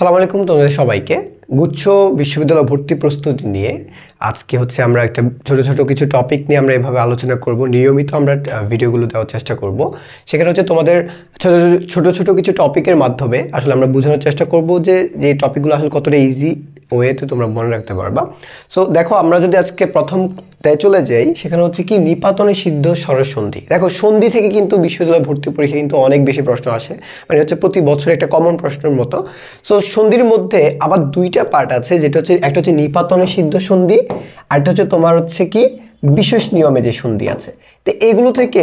সালাম আলাইকুম তোমাদের সবাইকে গুচ্ছ বিশ্ববিদ্যালয় ভর্তি প্রস্তুতি নিয়ে আজকে হচ্ছে আমরা একটা ছোট ছোট কিছু টপিক নিয়ে আমরা এভাবে আলোচনা করব নিয়মিত আমরা ভিডিওগুলো দেওয়ার চেষ্টা করব সেখানে হচ্ছে তোমাদের ছোট ছোট ছোট কিছু টপিকের মাধ্যমে আসলে আমরা বোঝানোর চেষ্টা করব যে যে টপিকগুলো আসলে কতটা ইজি ওয়েতে তোমরা মনে রাখতে পারবা সো দেখো আমরা যদি আজকে প্রথম তাই চলে যাই সেখানে হচ্ছে কি নিপাতনে সিদ্ধ সরসন্ধি দেখো সন্ধি থেকে কিন্তু বিশ্ববিদ্যালয় ভর্তি পরীক্ষা কিন্তু অনেক বেশি প্রশ্ন আসে মানে হচ্ছে প্রতি বছর একটা কমন প্রশ্নের মতো সো সন্ধির মধ্যে আবার দুইটা দুইটা পার্ট আছে যেটা হচ্ছে একটা হচ্ছে নিপাতনে সিদ্ধ সন্ধি একটা হচ্ছে তোমার হচ্ছে কি বিশেষ নিয়মে যে সন্ধি আছে তো এগুলো থেকে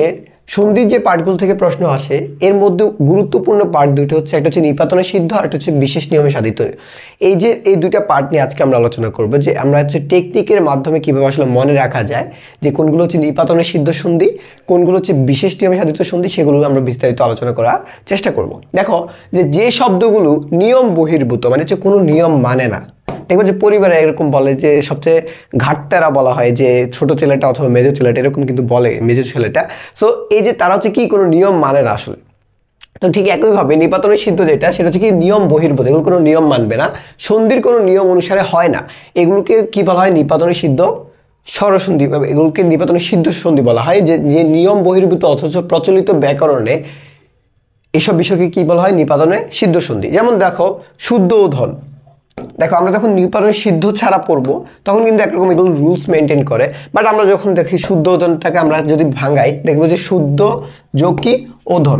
সন্ধির যে পাঠগুলো থেকে প্রশ্ন আসে এর মধ্যে গুরুত্বপূর্ণ পাঠ দুটো হচ্ছে একটা হচ্ছে নিপাতনের সিদ্ধ আর একটা হচ্ছে বিশেষ নিয়মে সাধিত এই যে এই দুইটা পার্ট নিয়ে আজকে আমরা আলোচনা করব যে আমরা হচ্ছে টেকনিকের মাধ্যমে কীভাবে আসলে মনে রাখা যায় যে কোনগুলো হচ্ছে নিপাতনের সিদ্ধ সন্ধি কোনগুলো হচ্ছে বিশেষ নিয়মে সাধিত সন্ধি সেগুলো আমরা বিস্তারিত আলোচনা করার চেষ্টা করব দেখো যে যে শব্দগুলো নিয়ম বহির্ভূত মানে হচ্ছে কোনো নিয়ম মানে না দেখবো যে পরিবারে এরকম বলে যে সবচেয়ে ঘাটতারা বলা হয় যে ছোট ছেলেটা অথবা মেজো ছেলেটা এরকম কিন্তু বলে মেজো ছেলেটা সো এই যে তারা হচ্ছে কি কোনো নিয়ম মানে না আসলে তো ঠিক একইভাবে নিপাতনের সিদ্ধ যেটা সেটা হচ্ছে কি নিয়ম বহির্ভূত এগুলো কোনো নিয়ম মানবে না সন্ধির কোনো নিয়ম অনুসারে হয় না এগুলোকে কি বলা হয় নিপাতনের সিদ্ধ সরসন্ধি এগুলোকে নিপাতনের সিদ্ধ সন্ধি বলা হয় যে যে নিয়ম বহির্ভূত অথচ প্রচলিত ব্যাকরণে এসব বিষয়কে কী বলা হয় নিপাতনে সিদ্ধ সন্ধি যেমন দেখো শুদ্ধ ও ধন দেখো আমরা যখন নিউপারে সিদ্ধ ছাড়া পড়বো তখন কিন্তু একরকম এগুলো রুলস মেনটেন করে বাট আমরা যখন দেখি শুদ্ধ ওধনটাকে আমরা যদি ভাঙাই দেখব যে শুদ্ধ যোগ কি ওধন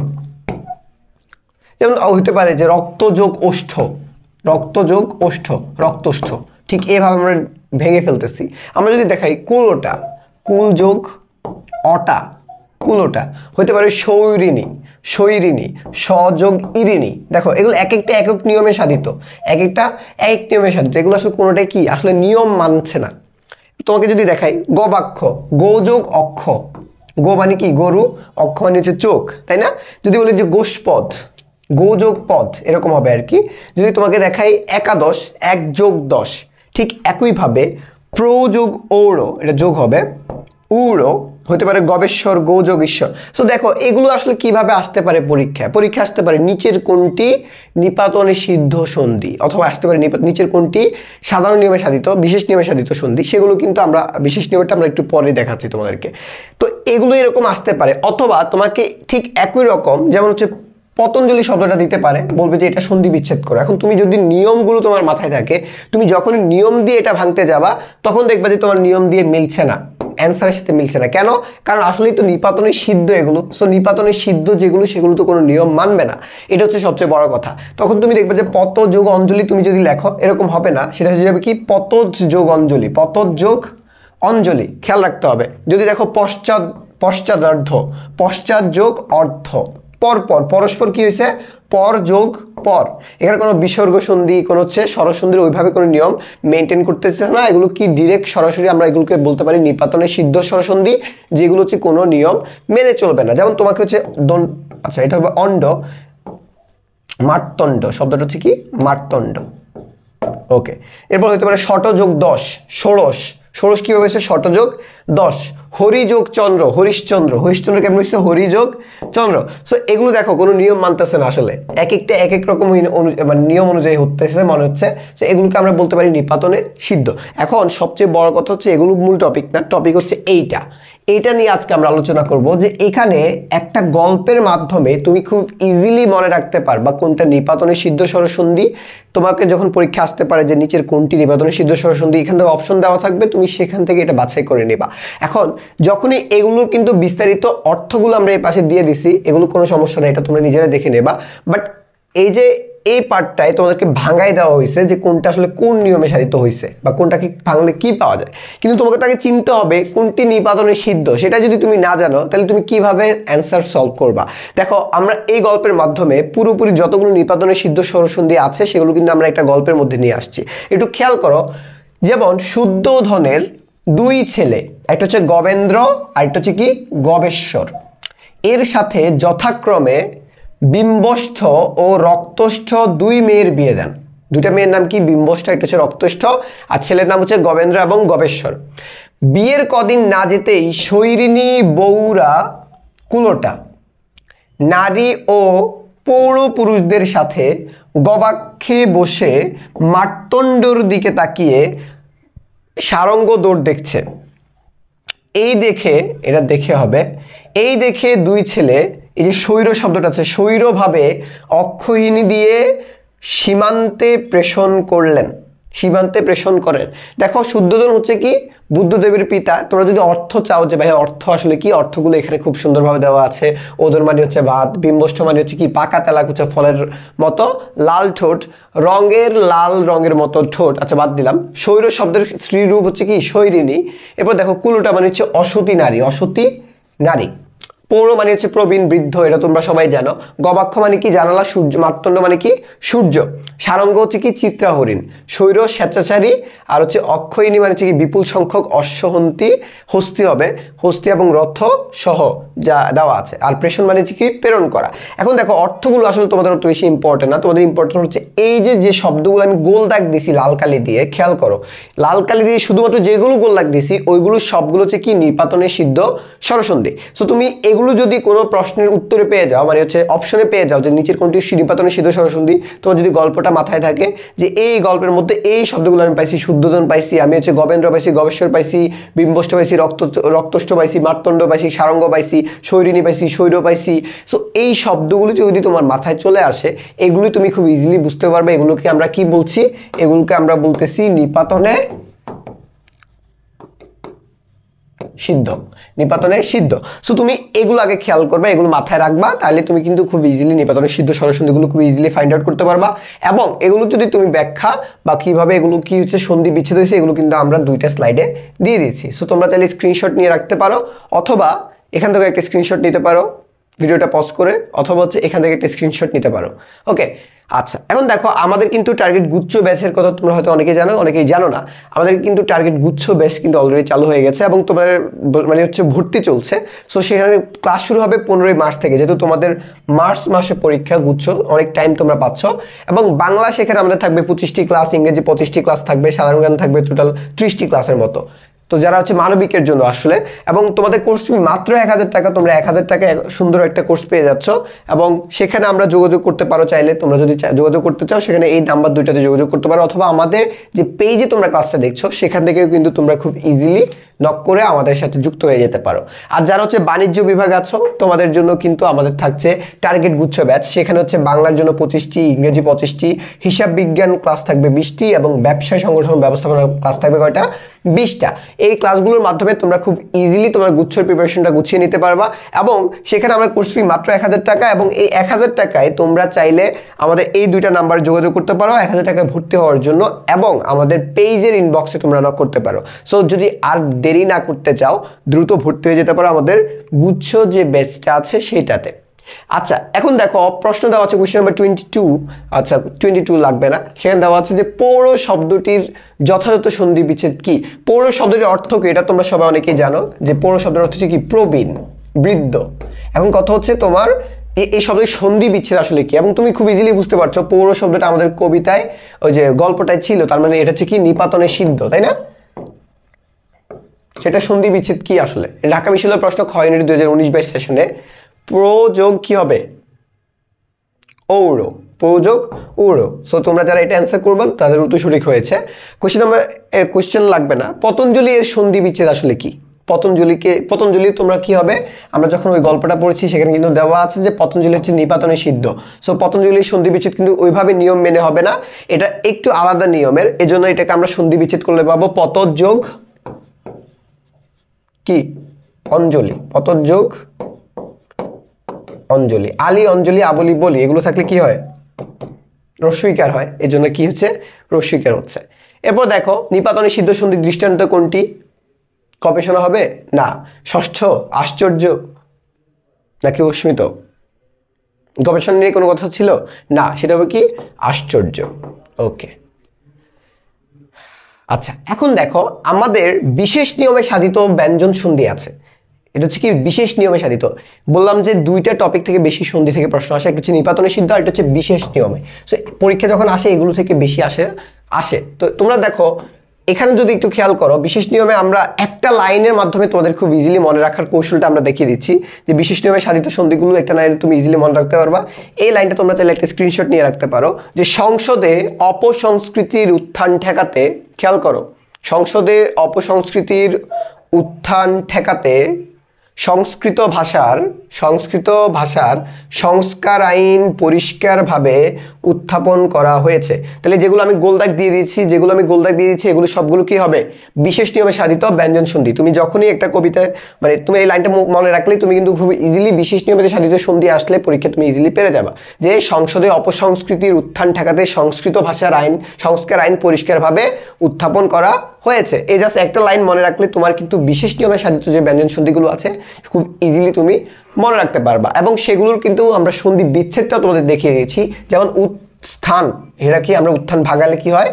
যেমন হতে পারে যে রক্ত যোগ ওষ্ঠ রক্ত যোগ ওষ্ঠ রক্তষ্ঠ ঠিক এভাবে আমরা ভেঙে ফেলতেছি আমরা যদি দেখাই কুলোটা কুল যোগ অটা কুলোটা হতে পারে সৌরিণী সৈরিণী সযোগ ইরিণী দেখো এগুলো এক একটা একক নিয়মে সাধিত এক একটা এক এক নিয়মে সাধিত এগুলো আসলে কোনোটাই কি আসলে নিয়ম মানছে না তোমাকে যদি দেখাই গবাক্ষ গোযোগ অক্ষ গো মানে কি গরু অক্ষ মানে হচ্ছে চোখ তাই না যদি বলি যে গোষ্পদ গোযোগ পদ এরকম হবে আর কি যদি তোমাকে দেখাই একাদশ এক যোগ দশ ঠিক একইভাবে প্রযোগ ঔড়ো এটা যোগ হবে উড়ো হতে পারে গবেশ্বর গৌযোগেশ্বর সো দেখো এগুলো আসলে কিভাবে আসতে পারে পরীক্ষা পরীক্ষা আসতে পারে নিচের কোনটি নিপাতনে সিদ্ধ সন্ধি অথবা আসতে পারে নিচের কোনটি সাধারণ নিয়মে সাধিত বিশেষ নিয়মে সাধিত সন্ধি সেগুলো কিন্তু আমরা বিশেষ নিয়মটা আমরা একটু পরে দেখাচ্ছি তোমাদেরকে তো এগুলো এরকম আসতে পারে অথবা তোমাকে ঠিক একই রকম যেমন হচ্ছে পতঞ্জলি শব্দটা দিতে পারে বলবে যে এটা সন্ধি বিচ্ছেদ করো এখন তুমি যদি নিয়মগুলো তোমার মাথায় থাকে তুমি যখন নিয়ম দিয়ে এটা ভাঙতে যাবা তখন দেখবে যে তোমার নিয়ম দিয়ে মিলছে না অ্যান্সারের সাথে মিলছে না কেন কারণ আসলেই তো নিপাতনের সিদ্ধ এগুলো সো নিপাতনের সিদ্ধ যেগুলো সেগুলো তো কোনো নিয়ম মানবে না এটা হচ্ছে সবচেয়ে বড় কথা তখন তুমি দেখবে যে পত যোগ অঞ্জলি তুমি যদি লেখো এরকম হবে না সেটা হয়ে যাবে কি পতজ যোগ অঞ্জলি পতজ যোগ অঞ্জলি খেয়াল রাখতে হবে যদি দেখো পশ্চাৎ পশ্চাদার্ধ পশ্চাৎ যোগ অর্থ পরপর পরস্পর কি হয়েছে পর যোগ পর এখানে কোনো বিসর্গ সন্ধি কোনো হচ্ছে সরসন্ধির ওইভাবে কোনো নিয়ম মেনটেন করতেছে না এগুলো কি ডিরেক্ট সরাসরি আমরা এগুলোকে বলতে পারি নিপাতনের সিদ্ধ সরসন্ধি যেগুলো হচ্ছে কোনো নিয়ম মেনে চলবে না যেমন তোমাকে হচ্ছে দন আচ্ছা এটা হবে অণ্ড মারতণ্ড শব্দটা হচ্ছে কি মারতণ্ড ওকে এরপর হতে পারে শট যোগ দশ ষোড়শ ষোড়শ কীভাবে হয়েছে শতযোগ দশ হরিযোগ চন্দ্র হরিশ্চন্দ্র হরিশ্চন্দ্র কেমন হয়েছে হরিযোগ চন্দ্র সো এগুলো দেখো কোনো নিয়ম মানতেছে না আসলে এক একটা এক এক রকম মানে নিয়ম অনুযায়ী হতেছে মনে হচ্ছে সো এগুলোকে আমরা বলতে পারি নিপাতনে সিদ্ধ এখন সবচেয়ে বড় কথা হচ্ছে এগুলো মূল টপিক না টপিক হচ্ছে এইটা এটা নিয়ে আজকে আমরা আলোচনা করব যে এখানে একটা গল্পের মাধ্যমে তুমি খুব ইজিলি মনে রাখতে পারবা কোনটা নিপাতনের সিদ্ধ সরসন্ধি তোমাকে যখন পরীক্ষা আসতে পারে যে নিচের কোনটি নিপাতনের সিদ্ধ সরসন্ধি এখান থেকে অপশন দেওয়া থাকবে তুমি সেখান থেকে এটা বাছাই করে নেবা এখন যখনই এগুলোর কিন্তু বিস্তারিত অর্থগুলো আমরা এই পাশে দিয়ে দিছি এগুলো কোনো সমস্যা নেই এটা তোমরা নিজেরা দেখে নেবা বাট এই যে এই পার্টটায় তোমাদেরকে ভাঙাই দেওয়া হয়েছে যে কোনটা আসলে কোন নিয়মে সাধিত হয়েছে বা কোনটা কি ভাঙলে কি পাওয়া যায় কিন্তু তোমাকে তাকে চিনতে হবে কোনটি নিপাতনে সিদ্ধ সেটা যদি তুমি না জানো তাহলে তুমি কিভাবে অ্যান্সার সলভ করবা দেখো আমরা এই গল্পের মাধ্যমে পুরোপুরি যতগুলো নিপাতনে সিদ্ধ সরসন্ধি আছে সেগুলো কিন্তু আমরা একটা গল্পের মধ্যে নিয়ে আসছি একটু খেয়াল করো যেমন শুদ্ধ ধনের দুই ছেলে একটা হচ্ছে গবেন্দ্র আর একটা হচ্ছে কি গবেশ্বর এর সাথে যথাক্রমে বিম্বষ্ঠ ও রক্তষ্ঠ দুই মেয়ের বিয়ে দেন দুটা মেয়ের নাম কি বিম্বষ্ঠ একটা হচ্ছে রক্তষ্ঠ আর ছেলের নাম হচ্ছে গবেন্দ্র এবং গবেশ্বর বিয়ের কদিন না যেতেই শৈরিনী বৌরা কুলোটা নারী ও পৌরপুরুষদের সাথে গবাক্ষে বসে মার্তণ্ডর দিকে তাকিয়ে সারঙ্গ দৌড় দেখছে এই দেখে এরা দেখে হবে এই দেখে দুই ছেলে এই যে স্বৈর শব্দটা আছে শৈরভাবে অক্ষহীনী দিয়ে সীমান্তে প্রেষণ করলেন সীমান্তে প্রেষণ করেন দেখো শুদ্ধজন হচ্ছে কি বুদ্ধদেবের পিতা তোমরা যদি অর্থ চাও যে ভাই অর্থ আসলে কি অর্থগুলো এখানে খুব সুন্দরভাবে দেওয়া আছে ওদের মানে হচ্ছে ভাত বিম্বষ্ট মানে হচ্ছে কি পাকা তেলাকুচা ফলের মতো লাল ঠোঁট রঙের লাল রঙের মতো ঠোঁট আচ্ছা বাদ দিলাম শৈর শব্দের স্ত্রীরূপ হচ্ছে কি শৈরিনী এরপর দেখো কুলোটা মানে হচ্ছে অসতী নারী অসতী নারী পৌর মানে হচ্ছে প্রবীণ বৃদ্ধ এটা তোমরা সবাই জানো গবাক্ষ মানে কি জানালা সূর্য মাতণ্ড মানে কি সূর্য সারঙ্গ হচ্ছে কি চিত্রা হরিণ শৈর স্বেচ্ছাচারী আর হচ্ছে অক্ষয়িনী মানে হচ্ছে কি বিপুল সংখ্যক অশ্বহন্তি হস্তি হবে হস্তি এবং রথ সহ যা দেওয়া আছে আর প্রেষণ মানে হচ্ছে কি প্রেরণ করা এখন দেখো অর্থগুলো আসলে তোমাদের অত বেশি ইম্পর্টেন্ট না তোমাদের ইম্পর্টেন্ট হচ্ছে এই যে যে শব্দগুলো আমি গোল দাগ দিছি লাল কালি দিয়ে খেয়াল করো লাল কালি দিয়ে শুধুমাত্র যেগুলো গোল দাগ দিছি ওইগুলো সবগুলো হচ্ছে কি নিপাতনের সিদ্ধ সরসন্ধি সো তুমি এগুলো যদি কোনো প্রশ্নের উত্তরে পেয়ে যাও মানে হচ্ছে অপশনে পেয়ে যাও যে নিচের কোনটি সিঁড়িপাতনে সিদ্ধ সরসন্ধি তোমার যদি গল্পটা মাথায় থাকে যে এই গল্পের মধ্যে এই শব্দগুলো আমি পাইছি শুদ্ধোধন পাইছি আমি হচ্ছে গবেন্দ্র পাইছি গবেশ্বর পাইছি বিম্বষ্ট পাইছি রক্ত রক্তষ্ট পাইছি মারতণ্ড পাইছি সারঙ্গ পাইছি শৈরিণী পাইছি শৈর পাইছি সো এই শব্দগুলো যদি তোমার মাথায় চলে আসে এগুলো তুমি খুব ইজিলি বুঝতে পারবে এগুলোকে আমরা কি বলছি এগুলোকে আমরা বলতেছি নিপাতনে সিদ্ধ নিপাতনে সিদ্ধ সো তুমি এগুলো আগে খেয়াল করবে এগুলো মাথায় রাখবা তাহলে তুমি কিন্তু খুব ইজিলি নিপাতনে সিদ্ধ সরসন্ধিগুলো খুব ইজিলি ফাইন্ড আউট করতে পারবা এবং এগুলো যদি তুমি ব্যাখ্যা বা কীভাবে এগুলো কী হচ্ছে সন্ধি বিচ্ছেদ হয়েছে এগুলো কিন্তু আমরা দুইটা স্লাইডে দিয়ে দিয়েছি সো তোমরা তাহলে স্ক্রিনশট নিয়ে রাখতে পারো অথবা এখান থেকে একটা স্ক্রিনশট নিতে পারো ভিডিওটা পজ করে অথবা হচ্ছে এখান থেকে একটা স্ক্রিনশট নিতে পারো ওকে আচ্ছা এখন দেখো আমাদের কিন্তু টার্গেট গুচ্ছ ব্যাচের কথা তোমরা হয়তো অনেকে জানো অনেকেই জানো না আমাদের কিন্তু টার্গেট গুচ্ছ ব্যাচ কিন্তু অলরেডি চালু হয়ে গেছে এবং তোমাদের মানে হচ্ছে ভর্তি চলছে সো সেখানে ক্লাস শুরু হবে পনেরোই মার্চ থেকে যেহেতু তোমাদের মার্চ মাসে পরীক্ষা গুচ্ছ অনেক টাইম তোমরা পাচ্ছ এবং বাংলা সেখানে আমাদের থাকবে পঁচিশটি ক্লাস ইংরেজি পঁচিশটি ক্লাস থাকবে সাধারণ জ্ঞান থাকবে টোটাল ত্রিশটি ক্লাসের মতো তো যারা হচ্ছে মানবিকের জন্য আসলে এবং তোমাদের কোর্স তুমি মাত্র এক হাজার টাকা তোমরা এক হাজার টাকা সুন্দর একটা কোর্স পেয়ে যাচ্ছ এবং সেখানে আমরা যোগাযোগ করতে পারো চাইলে তোমরা যদি যোগাযোগ করতে চাও সেখানে এই নাম্বার দুইটাতে যোগাযোগ করতে পারো অথবা আমাদের যে পেজে তোমরা ক্লাসটা দেখছো সেখান থেকেও কিন্তু তোমরা খুব ইজিলি নক করে আমাদের সাথে যুক্ত হয়ে যেতে পারো আর যারা হচ্ছে বাণিজ্য বিভাগ আছো তোমাদের জন্য কিন্তু আমাদের থাকছে টার্গেট গুচ্ছ ব্যাচ সেখানে হচ্ছে বাংলার জন্য পঁচিশটি ইংরেজি পঁচিশটি হিসাব বিজ্ঞান ক্লাস থাকবে বিশটি এবং ব্যবসা সংগঠন ব্যবস্থাপনা ক্লাস থাকবে কয়টা বিশটা এই ক্লাসগুলোর মাধ্যমে তোমরা খুব ইজিলি তোমার গুচ্ছের প্রিপারেশনটা গুছিয়ে নিতে পারবা এবং সেখানে আমরা কোর্স ফি মাত্র এক হাজার টাকা এবং এই এক হাজার টাকায় তোমরা চাইলে আমাদের এই দুইটা নাম্বার যোগাযোগ করতে পারো এক হাজার টাকায় ভর্তি হওয়ার জন্য এবং আমাদের পেইজের ইনবক্সে তোমরা নক করতে পারো সো যদি আর দেরি না করতে চাও দ্রুত ভর্তি হয়ে যেতে পারো আমাদের গুচ্ছ যে ব্যাচটা আছে সেটাতে আচ্ছা এখন দেখো প্রশ্ন দেওয়া আছে কোশ্চেন নাম্বার টোয়েন্টি টু আচ্ছা টোয়েন্টি টু লাগবে না সেখানে দেওয়া আছে যে পৌর শব্দটির যথাযথ সন্ধি বিচ্ছেদ কি পৌর শব্দটির অর্থ কি এটা তোমরা সবাই অনেকেই জানো যে পৌর শব্দের অর্থ হচ্ছে কি প্রবীণ বৃদ্ধ এখন কথা হচ্ছে তোমার এই শব্দের সন্ধি বিচ্ছেদ আসলে কি এবং তুমি খুব ইজিলি বুঝতে পারছো পৌর শব্দটা আমাদের কবিতায় ওই যে গল্পটায় ছিল তার মানে এটা হচ্ছে কি নিপাতনের সিদ্ধ তাই না সেটা সন্ধি বিচ্ছেদ কি আসলে ঢাকা বিশ্ববিদ্যালয় প্রশ্ন হয়নি দু হাজার উনিশ বাইশ সেশনে প্রযোগ কি হবে ঔর প্রযোগ ঔর সো তোমরা যারা এটা অ্যান্সার করবে তাদের উত্তর সঠিক হয়েছে কোশ্চেন নাম্বার কোশ্চেন লাগবে না পতঞ্জলি এর সন্ধি বিচ্ছেদ আসলে কি পতঞ্জলিকে পতঞ্জলি তোমরা কি হবে আমরা যখন ওই গল্পটা পড়েছি সেখানে কিন্তু দেওয়া আছে যে পতঞ্জলি হচ্ছে নিপাতনে সিদ্ধ সো পতঞ্জলির সন্ধি বিচ্ছেদ কিন্তু ওইভাবে নিয়ম মেনে হবে না এটা একটু আলাদা নিয়মের এজন্য এটাকে আমরা সন্ধি বিচ্ছেদ করলে পাবো পতযোগ কি অঞ্জলি পতযোগ অঞ্জলি আলি অঞ্জলি আবলি বলি এগুলো থাকলে কি হয় রস্বীকার হয় এই জন্য কি হচ্ছে রস্বীকার হচ্ছে এরপর দেখো নিপাতনে সিদ্ধ সন্ধির দৃষ্টান্ত কোনটি গবেষণা হবে না ষষ্ঠ আশ্চর্য নাকি অস্মিত গবেষণা নিয়ে কোনো কথা ছিল না সেটা হবে কি আশ্চর্য ওকে আচ্ছা এখন দেখো আমাদের বিশেষ নিয়মে সাধিত ব্যঞ্জন সন্ধি আছে এটা হচ্ছে কি বিশেষ নিয়মে সাধিত বললাম যে দুইটা টপিক থেকে বেশি সন্ধি থেকে প্রশ্ন আসে একটা হচ্ছে নিপাতনের সিদ্ধ আর একটা হচ্ছে বিশেষ নিয়মে সো পরীক্ষা যখন আসে এগুলো থেকে বেশি আসে আসে তো তোমরা দেখো এখানে যদি একটু খেয়াল করো বিশেষ নিয়মে আমরা একটা লাইনের মাধ্যমে তোমাদের খুব ইজিলি মনে রাখার কৌশলটা আমরা দেখিয়ে দিচ্ছি যে বিশেষ নিয়মে সাধিত সন্ধিগুলো একটা লাইনে তুমি ইজিলি মনে রাখতে পারবা এই লাইনটা তোমরা তাহলে একটা স্ক্রিনশট নিয়ে রাখতে পারো যে সংসদে অপসংস্কৃতির উত্থান ঠেকাতে খেয়াল করো সংসদে অপসংস্কৃতির উত্থান ঠেকাতে সংস্কৃত ভাষার সংস্কৃত ভাষার সংস্কার আইন পরিষ্কারভাবে উত্থাপন করা হয়েছে তাহলে যেগুলো আমি গোলদাগ দিয়ে দিয়েছি যেগুলো আমি গোলদাগ দিয়ে দিচ্ছি এগুলো সবগুলো কি হবে বিশেষ নিয়মে সাধিত ব্যঞ্জন সন্ধি তুমি যখনই একটা কবিতায় মানে তুমি এই লাইনটা মনে রাখলেই তুমি কিন্তু খুব ইজিলি বিশেষ নিয়মে সাধিত সন্ধি আসলে পরীক্ষা তুমি ইজিলি পেরে যাবা যে সংসদে অপসংস্কৃতির উত্থান ঠেকাতে সংস্কৃত ভাষার আইন সংস্কার আইন পরিষ্কারভাবে উত্থাপন করা হয়েছে এই জাস্ট একটা লাইন মনে রাখলে তোমার কিন্তু বিশেষ নিয়মে সাধিত যে ব্যঞ্জন সন্ধিগুলো আছে খুব ইজিলি তুমি মনে রাখতে পারবা এবং সেগুলোর কিন্তু আমরা সন্ধি বিচ্ছেদটাও তোমাদের দেখিয়ে দিয়েছি যেমন উত্থান এরা কি আমরা উত্থান ভাঙালে কি হয়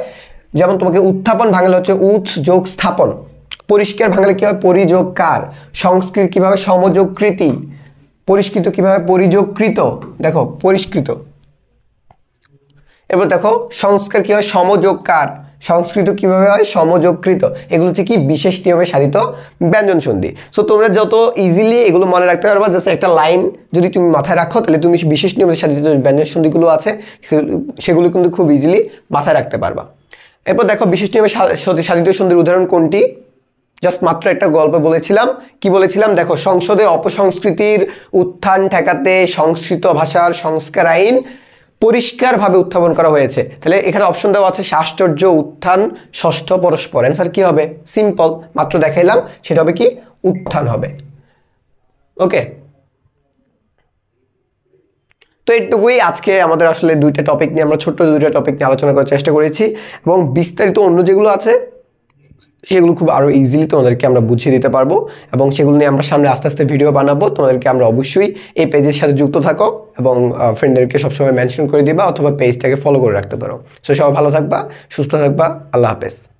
যেমন তোমাকে উত্থাপন ভাঙালে হচ্ছে উৎস যোগ স্থাপন পরিষ্কার ভাঙালে কী হয় পরিযোগ কার সংস্কৃত কীভাবে সমযোগকৃতি পরিষ্কৃত কীভাবে পরিযোগকৃত দেখো পরিষ্কৃত এবার দেখো সংস্কার কী হয় সমযোগ কার সংস্কৃত কিভাবে হয় সমযোগকৃত এগুলো হচ্ছে কি বিশেষ নিয়মে সাধিত ব্যঞ্জন সন্ধি সো তোমরা যত ইজিলি এগুলো মনে রাখতে পারবা জাস্ট একটা লাইন যদি তুমি মাথায় রাখো তাহলে তুমি বিশেষ নিয়মে সাধিত ব্যঞ্জন সন্ধিগুলো আছে সেগুলো কিন্তু খুব ইজিলি মাথায় রাখতে পারবা এরপর দেখো বিশেষ নিয়মে সাধিত সন্ধির উদাহরণ কোনটি জাস্ট মাত্র একটা গল্প বলেছিলাম কি বলেছিলাম দেখো সংসদে অপসংস্কৃতির উত্থান ঠেকাতে সংস্কৃত ভাষার সংস্কার আইন পরিষ্কারভাবে উত্থাপন করা হয়েছে তাহলে এখানে অপশন দেওয়া আছে সাশ্চর্য উত্থান ষষ্ঠ পরস্পর অ্যান্সার কী হবে সিম্পল মাত্র দেখাইলাম সেটা হবে কি উত্থান হবে ওকে তো এটুকুই আজকে আমাদের আসলে দুইটা টপিক নিয়ে আমরা ছোট্ট দুইটা টপিক নিয়ে আলোচনা করার চেষ্টা করেছি এবং বিস্তারিত অন্য যেগুলো আছে সেগুলো খুব আরও ইজিলি তোমাদেরকে আমরা বুঝিয়ে দিতে পারবো এবং সেগুলো নিয়ে আমরা সামনে আস্তে আস্তে ভিডিও বানাবো তোমাদেরকে আমরা অবশ্যই এই পেজের সাথে যুক্ত থাকো এবং ফ্রেন্ডদেরকে সবসময় মেনশন করে দিবা অথবা পেজটাকে ফলো করে রাখতে পারো সো সবাই ভালো থাকবা সুস্থ থাকবা আল্লাহ হাফেজ